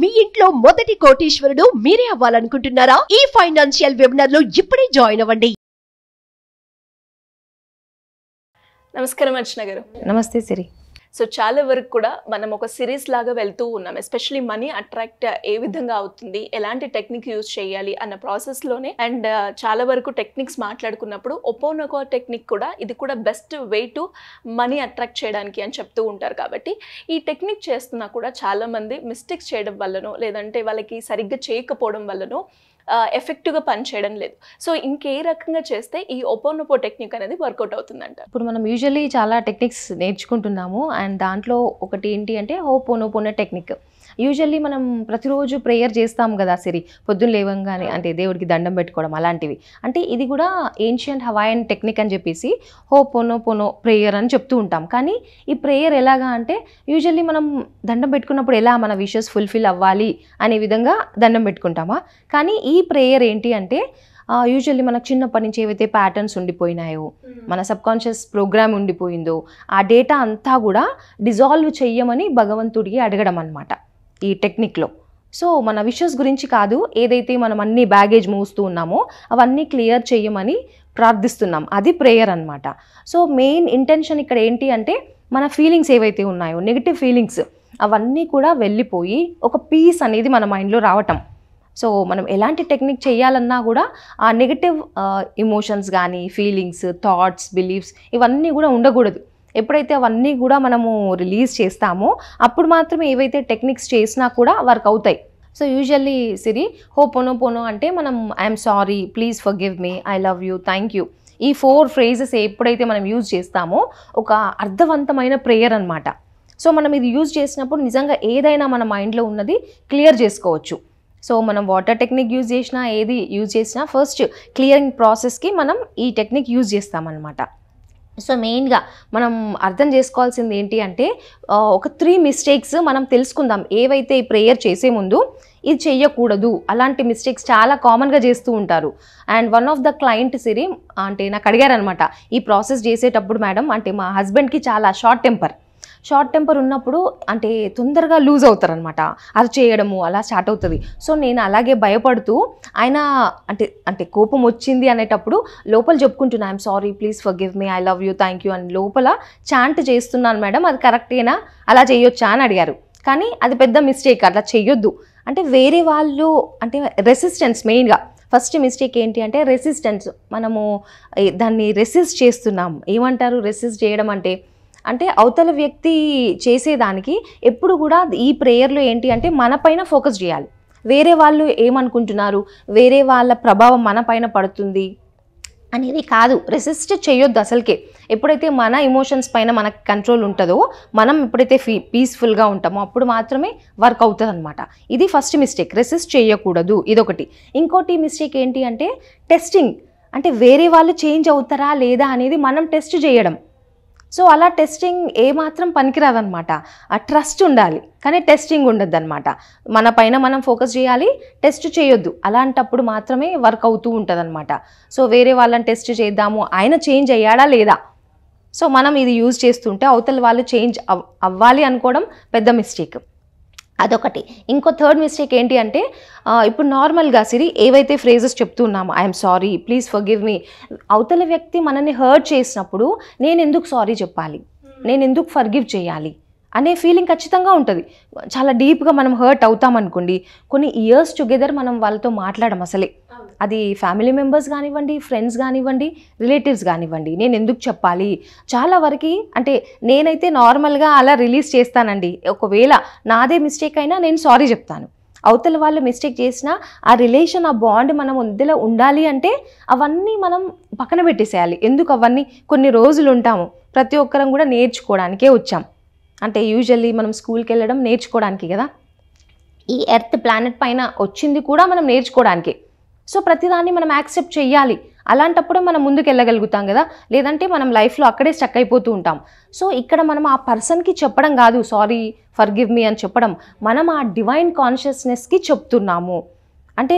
మీ ఇంట్లో మొదటి కోటీశ్వరుడు మీరే అవ్వాలనుకుంటున్నారా ఈ ఫైనాన్షియల్ వెబినార్ లో ఇప్పుడే జాయిన్ అవ్వండి నమస్కారం అర్చన గారు నమస్తే సిరి సో చాలా వరకు కూడా మనం ఒక సిరీస్ లాగా వెళ్తూ ఉన్నాం ఎస్పెషలీ మనీ అట్రాక్ట్ ఏ విధంగా అవుతుంది ఎలాంటి టెక్నిక్ యూజ్ చేయాలి అన్న ప్రాసెస్లోనే అండ్ చాలా వరకు టెక్నిక్స్ మాట్లాడుకున్నప్పుడు ఒపోనొకో టెక్నిక్ కూడా ఇది కూడా best way to money attract చేయడానికి అని చెప్తూ ఉంటారు కాబట్టి ఈ టెక్నిక్ చేస్తున్నా కూడా చాలామంది మిస్టేక్స్ చేయడం వల్లనో లేదంటే వాళ్ళకి సరిగ్గా చేయకపోవడం వల్లనో ఎఫెక్టివ్గా పనిచేయడం లేదు సో ఇంకే రకంగా చేస్తే ఈ ఒపోనొపో టెక్నిక్ అనేది వర్కౌట్ అవుతుందంట ఇప్పుడు మనం యూజువల్లీ చాలా టెక్నిక్స్ నేర్చుకుంటున్నాము అండ్ దాంట్లో ఒకటి ఏంటి అంటే ఓపోనొపోనో టెక్నిక్ యూజువల్లీ మనం ప్రతిరోజు ప్రేయర్ చేస్తాం కదా సరే పొద్దున్న లేవంగానే అంటే దేవుడికి దండం పెట్టుకోవడం అలాంటివి అంటే ఇది కూడా ఏన్షియంట్ హవాయన్ టెక్నిక్ అని చెప్పేసి హో పొనో పొనో ప్రేయర్ అని చెప్తూ ఉంటాం కానీ ఈ ప్రేయర్ ఎలాగా అంటే యూజువల్లీ మనం దండం పెట్టుకున్నప్పుడు ఎలా మన విషెస్ ఫుల్ఫిల్ అవ్వాలి అనే విధంగా దండం పెట్టుకుంటామా కానీ ఈ ప్రేయర్ ఏంటి అంటే యూజువల్లీ మనకు చిన్నప్పటి నుంచి ఏవైతే ప్యాటర్న్స్ ఉండిపోయినాయో మన సబ్కాన్షియస్ ప్రోగ్రామ్ ఉండిపోయిందో ఆ డేటా అంతా కూడా డిజాల్వ్ చెయ్యమని భగవంతుడికి అడగడం అనమాట ఈ టెక్నిక్లో సో మన విషస్ గురించి కాదు ఏదైతే మనం అన్ని బ్యాగేజ్ మూస్తూ ఉన్నామో అవన్నీ క్లియర్ చేయమని ప్రార్థిస్తున్నాం అది ప్రేయర్ అనమాట సో మెయిన్ ఇంటెన్షన్ ఇక్కడ ఏంటి అంటే మన ఫీలింగ్స్ ఏవైతే ఉన్నాయో నెగిటివ్ ఫీలింగ్స్ అవన్నీ కూడా వెళ్ళిపోయి ఒక పీస్ అనేది మన మైండ్లో రావటం సో మనం ఎలాంటి టెక్నిక్ చేయాలన్నా కూడా ఆ నెగిటివ్ ఎమోషన్స్ కానీ ఫీలింగ్స్ థాట్స్ బిలీఫ్స్ ఇవన్నీ కూడా ఉండకూడదు ఎప్పుడైతే అవన్నీ కూడా మనము రిలీజ్ చేస్తామో అప్పుడు మాత్రమే ఏవైతే టెక్నిక్స్ చేసినా కూడా వర్క్ అవుతాయి సో యూజువల్లీ సిరి హో పొనో పొనో అంటే మనం I'm sorry please forgive me I love you thank you ఈ ఫోర్ ఫ్రేజెస్ ఎప్పుడైతే మనం యూజ్ చేస్తామో ఒక అర్థవంతమైన ప్రేయర్ అనమాట సో మనం ఇది యూజ్ చేసినప్పుడు నిజంగా ఏదైనా మన మైండ్లో ఉన్నది క్లియర్ చేసుకోవచ్చు సో మనం వాటర్ టెక్నిక్ యూజ్ చేసినా ఏది యూజ్ చేసినా ఫస్ట్ క్లియరింగ్ ప్రాసెస్కి మనం ఈ టెక్నిక్ యూజ్ చేస్తామన్నమాట సో మెయిన్గా మనం అర్థం చేసుకోవాల్సింది ఏంటి అంటే ఒక త్రీ మిస్టేక్స్ మనం తెలుసుకుందాం ఏవైతే ఈ ప్రేయర్ చేసే ముందు ఇది చెయ్యకూడదు అలాంటి మిస్టేక్స్ చాలా కామన్గా చేస్తూ ఉంటారు and one of the client Siri అంటే నాకు అడిగారనమాట ఈ ప్రాసెస్ చేసేటప్పుడు మేడం అంటే మా హస్బెండ్కి చాలా షార్ట్ టెంపర్ షార్ట్ టెంపర్ ఉన్నప్పుడు అంటే తొందరగా లూజ్ అవుతారనమాట చేయడము అలా స్టార్ట్ అవుతుంది సో నేను అలాగే భయపడుతూ ఆయన అంటే అంటే కోపం వచ్చింది అనేటప్పుడు లోపల చెప్పుకుంటున్నా I'm sorry please forgive me I love you thank you అని లోపల చాంట్ చేస్తున్నాను మేడం అది కరెక్టేనా అలా చేయొచ్చా అని అడిగారు కానీ అది పెద్ద మిస్టేక్ అట్లా చేయొద్దు అంటే వేరే వాళ్ళు అంటే రెసిస్టెన్స్ మెయిన్గా ఫస్ట్ మిస్టేక్ ఏంటి అంటే రెసిస్టెన్స్ మనము దాన్ని రెసిస్ట్ చేస్తున్నాం ఏమంటారు రెసిస్ట్ చేయడం అంటే అంటే అవతల వ్యక్తి చేసేదానికి ఎప్పుడు కూడా ఈ ప్రేయర్లో ఏంటి అంటే మన పైన ఫోకస్ చేయాలి వేరే వాళ్ళు ఏమనుకుంటున్నారు వేరే వాళ్ళ ప్రభావం మన పైన పడుతుంది అనేది కాదు రెసిస్ట్ చేయొద్దు అసలుకే ఎప్పుడైతే మన ఎమోషన్స్ పైన మనకు కంట్రోల్ ఉంటుందో మనం ఎప్పుడైతే ఫీ పీస్ఫుల్గా ఉంటామో అప్పుడు మాత్రమే వర్క్ అవుతుంది అనమాట ఇది ఫస్ట్ మిస్టేక్ రెసిస్ట్ చేయకూడదు ఇదొకటి ఇంకోటి మిస్టేక్ ఏంటి అంటే టెస్టింగ్ అంటే వేరే వాళ్ళు చేంజ్ అవుతారా లేదా అనేది మనం టెస్ట్ చేయడం సో అలా టెస్టింగ్ ఏమాత్రం పనికిరాదనమాట ఆ ట్రస్ట్ ఉండాలి కానీ టెస్టింగ్ ఉండద్దు అనమాట మన పైన మనం ఫోకస్ చేయాలి టెస్ట్ చేయొద్దు అలాంటప్పుడు మాత్రమే వర్క్ అవుతూ ఉంటుంది సో వేరే వాళ్ళని టెస్ట్ చేద్దాము ఆయన చేంజ్ అయ్యాడా లేదా సో మనం ఇది యూజ్ చేస్తుంటే అవతల వాళ్ళు చేంజ్ అవ్వాలి అనుకోవడం పెద్ద మిస్టేక్ అదొకటి ఇంకో థర్డ్ మిస్టేక్ ఏంటి అంటే ఇప్పుడు నార్మల్గా సిరి ఏవైతే ఫ్రేజెస్ చెప్తున్నామో I'm sorry please forgive me అవతల వ్యక్తి మనల్ని హర్ట్ చేసినప్పుడు నేను ఎందుకు సారీ చెప్పాలి నేను ఎందుకు ఫర్గివ్ చేయాలి అనే ఫీలింగ్ ఖచ్చితంగా ఉంటుంది చాలా డీప్గా మనం హర్ట్ అవుతామనుకోండి కొన్ని ఇయర్స్ టుగెదర్ మనం వాళ్ళతో మాట్లాడడం అసలే అది ఫ్యామిలీ మెంబర్స్ కానివ్వండి ఫ్రెండ్స్ కానివ్వండి రిలేటివ్స్ కానివ్వండి నేను ఎందుకు చెప్పాలి చాలా వరకు అంటే నేనైతే నార్మల్గా అలా రిలీజ్ చేస్తానండి ఒకవేళ నాదే మిస్టేక్ అయినా నేను సారీ చెప్తాను అవతల వాళ్ళు మిస్టేక్ చేసిన ఆ రిలేషన్ ఆ బాండ్ మనం ఇందులో ఉండాలి అంటే అవన్నీ మనం పక్కన పెట్టేసేయాలి ఎందుకు అవన్నీ కొన్ని రోజులు ఉంటాము ప్రతి ఒక్కరం కూడా నేర్చుకోవడానికే వచ్చాం అంటే యూజువల్లీ మనం స్కూల్కి వెళ్ళడం నేర్చుకోవడానికి కదా ఈ ఎర్త్ ప్లానెట్ పైన వచ్చింది కూడా మనం నేర్చుకోవడానికి సో ప్రతిదాన్ని మనం యాక్సెప్ట్ చేయాలి అలాంటప్పుడు మనం ముందుకు వెళ్ళగలుగుతాం కదా లేదంటే మనం లైఫ్లో అక్కడే స్టక్ అయిపోతూ ఉంటాం సో ఇక్కడ మనం ఆ పర్సన్కి చెప్పడం కాదు సారీ ఫర్ గివ్ మీ అని చెప్పడం మనం ఆ డివైన్ కాన్షియస్నెస్కి చెప్తున్నాము అంటే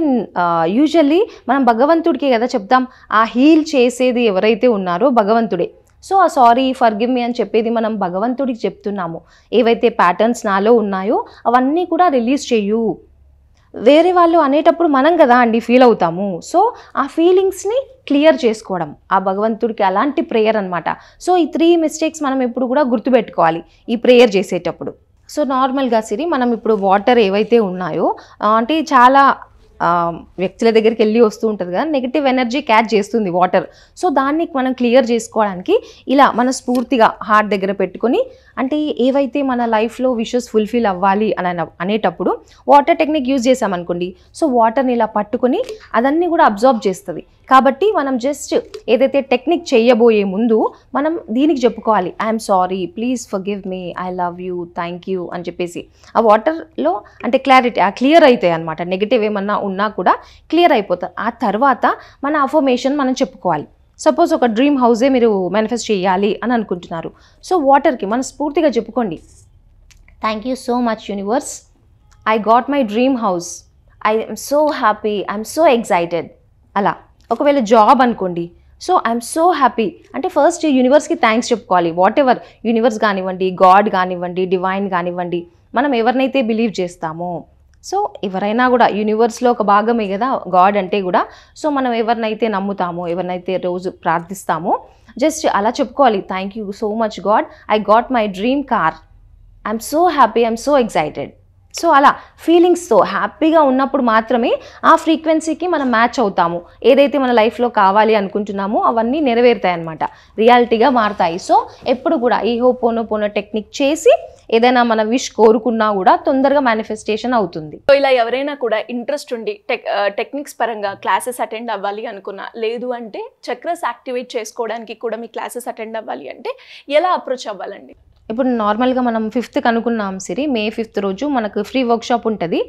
యూజువల్లీ మనం భగవంతుడికి కదా చెప్తాం ఆ హీల్ చేసేది ఎవరైతే ఉన్నారో భగవంతుడే సో ఆ సారీ ఫర్ గివ్ మీ అని చెప్పేది మనం భగవంతుడికి చెప్తున్నాము ఏవైతే ప్యాటర్న్స్ నాలో ఉన్నాయో అవన్నీ కూడా రిలీజ్ చేయు వేరే వాళ్ళు అనేటప్పుడు మనం కదా అండి ఫీల్ అవుతాము సో ఆ ఫీలింగ్స్ని క్లియర్ చేసుకోవడం ఆ భగవంతుడికి అలాంటి ప్రేయర్ అనమాట సో ఈ త్రీ మిస్టేక్స్ మనం ఎప్పుడు కూడా గుర్తుపెట్టుకోవాలి ఈ ప్రేయర్ చేసేటప్పుడు సో నార్మల్గా సిరి మనం ఇప్పుడు వాటర్ ఏవైతే ఉన్నాయో అంటే చాలా వ్యక్తుల దగ్గరికి వెళ్ళి వస్తూ ఉంటుంది కదా నెగిటివ్ ఎనర్జీ క్యాచ్ చేస్తుంది వాటర్ సో దాన్ని మనం క్లియర్ చేసుకోవడానికి ఇలా మన స్ఫూర్తిగా హార్ట్ దగ్గర పెట్టుకొని అంటే ఏవైతే మన లైఫ్లో విషెస్ ఫుల్ఫిల్ అవ్వాలి అని అనేటప్పుడు వాటర్ టెక్నిక్ యూజ్ చేసామనుకోండి సో వాటర్ని ఇలా పట్టుకొని అదన్నీ కూడా అబ్జర్వ్ చేస్తుంది కాబట్టి మనం జస్ట్ ఏదైతే టెక్నిక్ చేయబోయే ముందు మనం దీనికి చెప్పుకోవాలి I'm sorry please forgive me I love you thank you అని చెప్పేసి ఆ వాటర్లో అంటే క్లారిటీ ఆ క్లియర్ అవుతాయి అనమాట నెగిటివ్ ఏమన్నా ఉన్నా కూడా క్లియర్ అయిపోతుంది ఆ తర్వాత మన అఫర్మేషన్ మనం చెప్పుకోవాలి సపోజ్ ఒక డ్రీమ్ హౌజే మీరు మేనిఫెస్ట్ చేయాలి అని అనుకుంటున్నారు సో వాటర్కి మనం స్ఫూర్తిగా చెప్పుకోండి thank you so much universe I got my dream house I am so happy I'm so excited అలా ఒకవేళ జాబ్ అనుకోండి సో ఐఎమ్ సో హ్యాపీ అంటే ఫస్ట్ యూనివర్స్కి థ్యాంక్స్ చెప్పుకోవాలి వాట్ ఎవర్ యూనివర్స్ కానివ్వండి గాడ్ కానివ్వండి డివైన్ కానివ్వండి మనం ఎవరినైతే బిలీవ్ చేస్తామో సో ఎవరైనా కూడా యూనివర్స్లో ఒక భాగమే కదా గాడ్ అంటే కూడా సో మనం ఎవరినైతే నమ్ముతామో ఎవరినైతే రోజు ప్రార్థిస్తామో జస్ట్ అలా చెప్పుకోవాలి thank you so much god I got my dream car I'm so happy I'm so excited so అలా ఫీలింగ్స్తో హ్యాపీగా ఉన్నప్పుడు మాత్రమే ఆ ఫ్రీక్వెన్సీకి మనం మ్యాచ్ అవుతాము ఏదైతే మన లైఫ్లో కావాలి అనుకుంటున్నామో అవన్నీ నెరవేరుతాయి అనమాట రియాలిటీగా మారుతాయి సో ఎప్పుడు కూడా ఈ హోపోనో పోనో టెక్నిక్ చేసి ఏదైనా మన విష్ కోరుకున్నా కూడా తొందరగా మేనిఫెస్టేషన్ అవుతుంది సో ఇలా ఎవరైనా కూడా ఇంట్రెస్ట్ ఉండి టెక్ టెక్నిక్స్ పరంగా క్లాసెస్ అటెండ్ అవ్వాలి అనుకున్నా లేదు అంటే చక్రస్ యాక్టివేట్ చేసుకోవడానికి కూడా మీ క్లాసెస్ అటెండ్ అవ్వాలి అంటే ఎలా అప్రోచ్ అవ్వాలండి ఇప్పుడు నార్మల్గా మనం ఫిఫ్త్కి అనుకున్నాం సిరి మే ఫిఫ్త్ రోజు మనకు ఫ్రీ వర్క్షాప్ ఉంటుంది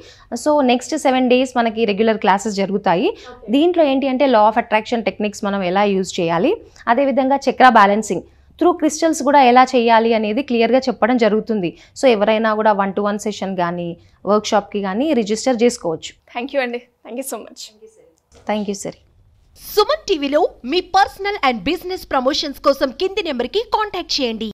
సో నెక్స్ట్ సెవెన్ డేస్ మనకి రెగ్యులర్ క్లాసెస్ జరుగుతాయి దీంట్లో ఏంటి అంటే లా ఆఫ్ అట్రాక్షన్ టెక్నిక్స్ మనం ఎలా యూజ్ చేయాలి అదేవిధంగా చక్ర బ్యాలెన్సింగ్ త్రూ క్రిస్టల్స్ కూడా ఎలా చేయాలి అనేది క్లియర్గా చెప్పడం జరుగుతుంది సో ఎవరైనా కూడా వన్ టు వన్ సెషన్ కానీ వర్క్షాప్కి కానీ రిజిస్టర్ చేసుకోవచ్చు థ్యాంక్ యూ అండి thank you so much thank you సరే సుమన్ టీవీలో మీ పర్సనల్ అండ్ బిజినెస్ ప్రమోషన్స్ కోసం కింది నెంబర్కి కాంటాక్ట్ చేయండి